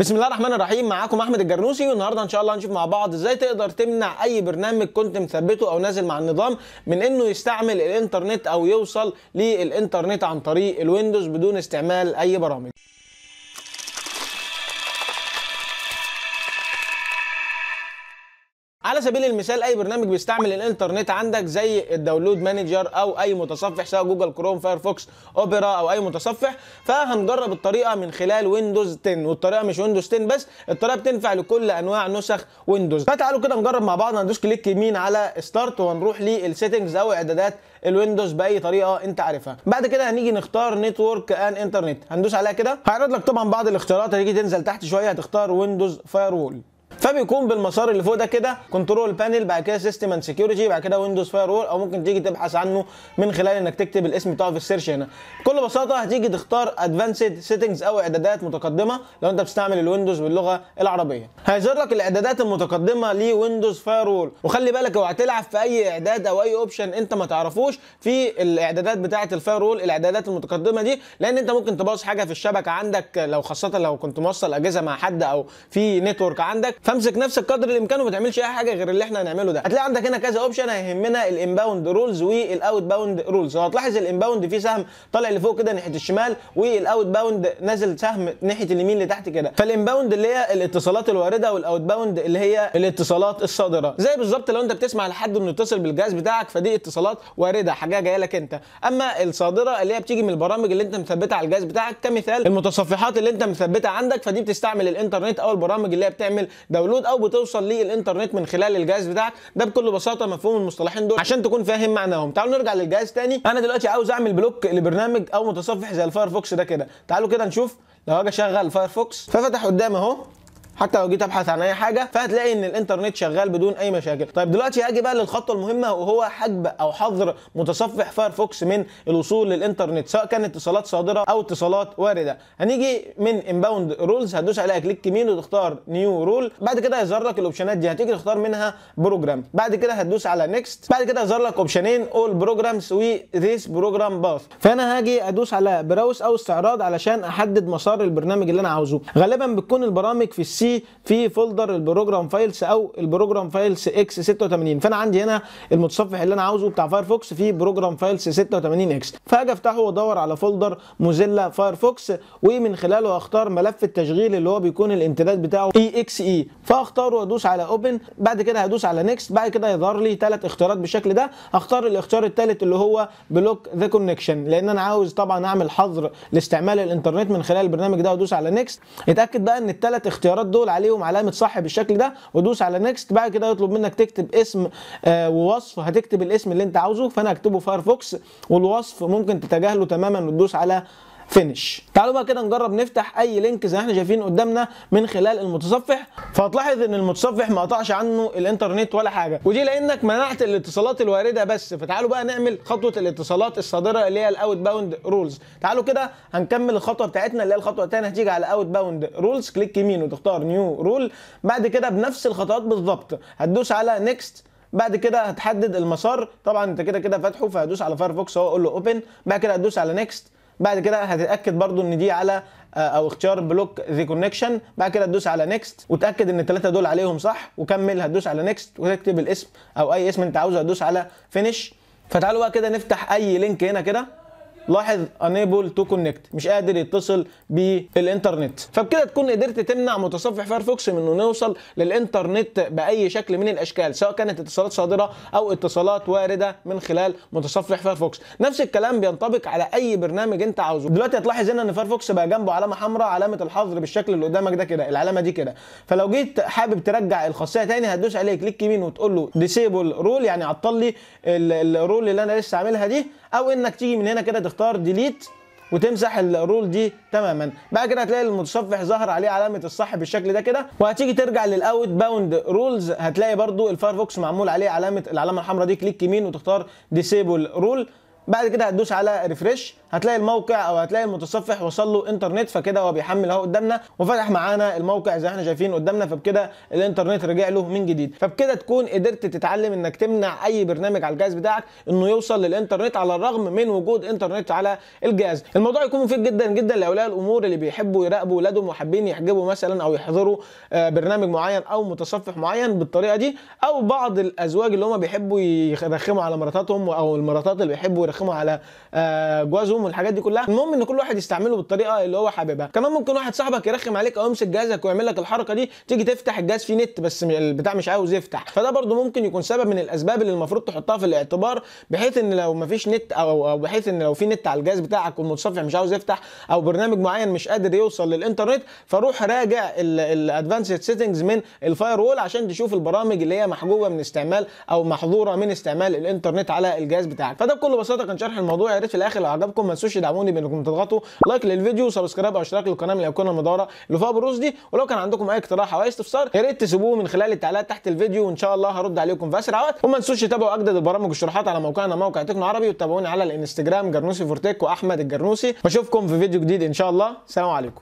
بسم الله الرحمن الرحيم معاكم احمد الجرنوسي والنهارده ان شاء الله هنشوف مع بعض ازاي تقدر تمنع اي برنامج كنت مثبته او نازل مع النظام من انه يستعمل الانترنت او يوصل للانترنت عن طريق الويندوز بدون استعمال اي برامج على سبيل المثال اي برنامج بيستعمل الانترنت عندك زي الداونلود مانجر او اي متصفح سواء جوجل كروم فايرفوكس اوبرا او اي متصفح فهنجرب الطريقه من خلال ويندوز 10 والطريقه مش ويندوز 10 بس الطريقه بتنفع لكل انواع نسخ ويندوز فتعالوا كده نجرب مع بعض هندوس كليك يمين على ستارت وهنروح للسيتنجز او اعدادات الويندوز باي طريقه انت عارفها بعد كده هنيجي نختار نتورك ان انترنت هندوس عليها كده هيعرض لك طبعا بعض الاختيارات هتيجي تنزل تحت شويه هتختار ويندوز فاير وول فبيكون بالمسار اللي فوق ده كده كنترول بانل بعد كده سيستم اند سكيورتي بعد كده ويندوز فاير وول او ممكن تيجي تبحث عنه من خلال انك تكتب الاسم بتاعه في السيرش هنا بكل بساطه هتيجي تختار ادفانسد سيتنجز او اعدادات متقدمه لو انت بتستعمل الويندوز باللغه العربيه هيظهر لك الاعدادات المتقدمه لويندوز فاير وول وخلي بالك اوعى تلعب في اي اعداد او اي اوبشن انت ما تعرفوش في الاعدادات بتاعه الفاير وول الاعدادات المتقدمه دي لان انت ممكن تبوظ حاجه في الشبكه عندك لو خاصه لو كنت موصل اجهزه مع حد او في نتورك عندك فامسك نفسك قدر الامكان وما تعملش اي حاجه غير اللي احنا هنعمله ده هتلاقي عندك هنا كذا اوبشن هيهمنا الانباوند رولز والاوت باوند رولز وهتلاحظ الانباوند في سهم طالع لفوق كده ناحيه الشمال والاوت باوند نازل سهم ناحيه اليمين لتحت كده فالانباوند اللي هي الاتصالات الوارده والاوت باوند اللي هي الاتصالات الصادره زي بالظبط لو انت بتسمع لحد انه يتصل بالجهاز بتاعك فدي اتصالات وارده حاجه جايه لك انت اما الصادره اللي هي بتيجي من البرامج اللي انت مثبتها على الجهاز بتاعك كمثال المتصفحات اللي انت مثبتها عندك فدي بتستعمل الانترنت او البرامج اللي هي بتعمل داونلود او بتوصل للانترنت من خلال الجهاز بتاعك ده بكل بساطه مفهوم المصطلحين دول عشان تكون فاهم معناهم تعالوا نرجع للجهاز تاني انا دلوقتي عاوز اعمل بلوك لبرنامج او متصفح زي الفايرفوكس ده كده تعالوا كده نشوف لو اجي اشغل فايرفوكس ففتح قدامي اهو حتى لو جيت ابحث عن اي حاجه فهتلاقي ان الانترنت شغال بدون اي مشاكل طيب دلوقتي هاجي بقى للخطوه المهمه وهو حجب او حظر متصفح فايرفوكس من الوصول للانترنت سواء كانت اتصالات صادره او اتصالات وارده هنيجي من انباوند رولز هتدوس عليها كليك يمين وتختار نيو رول بعد كده هيظهر لك الاوبشنات دي هتيجي تختار منها بروجرام بعد كده هتدوس على نيكست بعد كده هيظهر لك اوبشنين اول بروجرامز وذيس بروجرام باث فانا هاجي ادوس على براوس او استعراض علشان احدد مسار البرنامج اللي انا عاوزه غالبا بتكون البرامج في السي سي في فولدر البروجرام فايلز او البروجرام فايلز اكس 86 فانا عندي هنا المتصفح اللي انا عاوزه بتاع فايرفوكس في بروجرام فايلز 86 اكس فاجي افتحه وادور على فولدر موزيلا فايرفوكس ومن خلاله اختار ملف التشغيل اللي هو بيكون الامتداد بتاعه اي اكس اي فاختاره وادوس على اوبن بعد كده هدوس على نيكست بعد كده هيظهر لي ثلاث اختيارات بالشكل ده هختار الاختيار الثالث اللي هو بلوك ذا كونكشن لان انا عاوز طبعا اعمل حظر لاستعمال الانترنت من خلال البرنامج ده وادوس على نيكست اتاكد بقى ان الثلاث اختيارات دول عليهم علامه صح بالشكل ده ودوس على نيكست بعد كده يطلب منك تكتب اسم آه، ووصف هتكتب الاسم اللي انت عاوزه فانا هكتبه فايرفوكس والوصف ممكن تتجاهله تماما وتدوس على فينش تعالوا بقى كده نجرب نفتح اي لينك زي ما احنا شايفين قدامنا من خلال المتصفح فهتلاحظ ان المتصفح ما قطعش عنه الانترنت ولا حاجه ودي لانك منعت الاتصالات الوارده بس فتعالوا بقى نعمل خطوه الاتصالات الصادره اللي هي الاوت باوند رولز تعالوا كده هنكمل الخطوه بتاعتنا اللي هي الخطوه الثانيه هتيجي على اوت باوند رولز كليك يمين وتختار نيو رول بعد كده بنفس الخطوات بالظبط هتدوس على نيكست بعد كده هتحدد المسار طبعا انت كده كده فاتحه فهدوس على فايرفوكس اهو اقول له اوبن بعد كده هتدوس على نيكست بعد كده هتتاكد برضو ان دي على آه، او اختيار بلوك ذا كونكشن بعد كده تدوس على نيكست وتاكد ان الثلاثه دول عليهم صح وكمل هتدوس على نيكست وتكتب الاسم او اي اسم انت عاوزه هتدوس على فينيش فتعالوا بقى كده نفتح اي لينك هنا كده لاحظ انيبل تو كونكت مش قادر يتصل بالانترنت فبكده تكون قدرت تمنع متصفح فايرفوكس من انه يوصل للانترنت باي شكل من الاشكال سواء كانت اتصالات صادره او اتصالات وارده من خلال متصفح فايرفوكس نفس الكلام بينطبق على اي برنامج انت عاوزه دلوقتي هتلاحظ هنا ان فايرفوكس بقى جنبه علامه حمراء علامه الحظر بالشكل اللي قدامك ده كده العلامه دي كده فلو جيت حابب ترجع الخاصيه تاني هتدوس عليه كليك يمين وتقول له ديسيبل رول يعني عطل لي الرول اللي انا لسه عاملها دي او انك تيجي من هنا كده تختار ديليت وتمسح الرول دي تماما بعد كده هتلاقي المتصفح ظهر عليه علامه الصح بالشكل ده كده وهتيجي ترجع للاوت باوند رولز هتلاقي برده الفايرفوكس معمول عليه علامه العلامه الحمراء دي كليك يمين وتختار ديسيبل رول بعد كده هتدوس على ريفرش هتلاقي الموقع او هتلاقي المتصفح وصل له انترنت فكده هو بيحمل اهو قدامنا وفتح معانا الموقع زي احنا شايفين قدامنا فبكده الانترنت رجع له من جديد فبكده تكون قدرت تتعلم انك تمنع اي برنامج على الجهاز بتاعك انه يوصل للانترنت على الرغم من وجود انترنت على الجهاز الموضوع يكون مفيد جدا جدا لاولياء الامور اللي بيحبوا يراقبوا ولادهم وحابين يحجبوا مثلا او يحضروا آه، برنامج معين او متصفح معين بالطريقه دي او بعض الازواج اللي هم بيحبوا يرخموا على مراتاتهم او المراتات اللي بيحبوا يرخموا على آه، جوازهم الزوم والحاجات دي كلها المهم ان كل واحد يستعمله بالطريقه اللي هو حاببها كمان ممكن واحد صاحبك يرخم عليك او يمسك جهازك ويعمل لك الحركه دي تيجي تفتح الجهاز فيه نت بس البتاع مش عاوز يفتح فده برده ممكن يكون سبب من الاسباب اللي المفروض تحطها في الاعتبار بحيث ان لو مفيش نت او او بحيث ان لو في نت على الجهاز بتاعك والمتصفح مش عاوز يفتح او برنامج معين مش قادر يوصل للانترنت فروح راجع الادفانسد سيتنجز من الفاير وول عشان تشوف البرامج اللي هي محجوبه من استعمال او محظوره من استعمال الانترنت على الجهاز بتاعك فده بكل بساطه كان شرح الموضوع يا ريت في الاخر لو عجبكم ما تنسوش تدعموني بانكم تضغطوا لايك للفيديو وسبسكرايب او اشتراك للقناه من الايقونه المدوره اللي فيها بالرز دي ولو كان عندكم اي اقتراح او اي استفسار يا ريت تسيبوه من خلال التعليقات تحت الفيديو وان شاء الله هرد عليكم في اسرع وقت وما تنسوش تتابعوا اجدد البرامج والشروحات على موقعنا موقع تكنو عربي وتابعوني على الانستجرام جرنوسي فورتيك واحمد الجرنوسي بشوفكم في فيديو جديد ان شاء الله سلام عليكم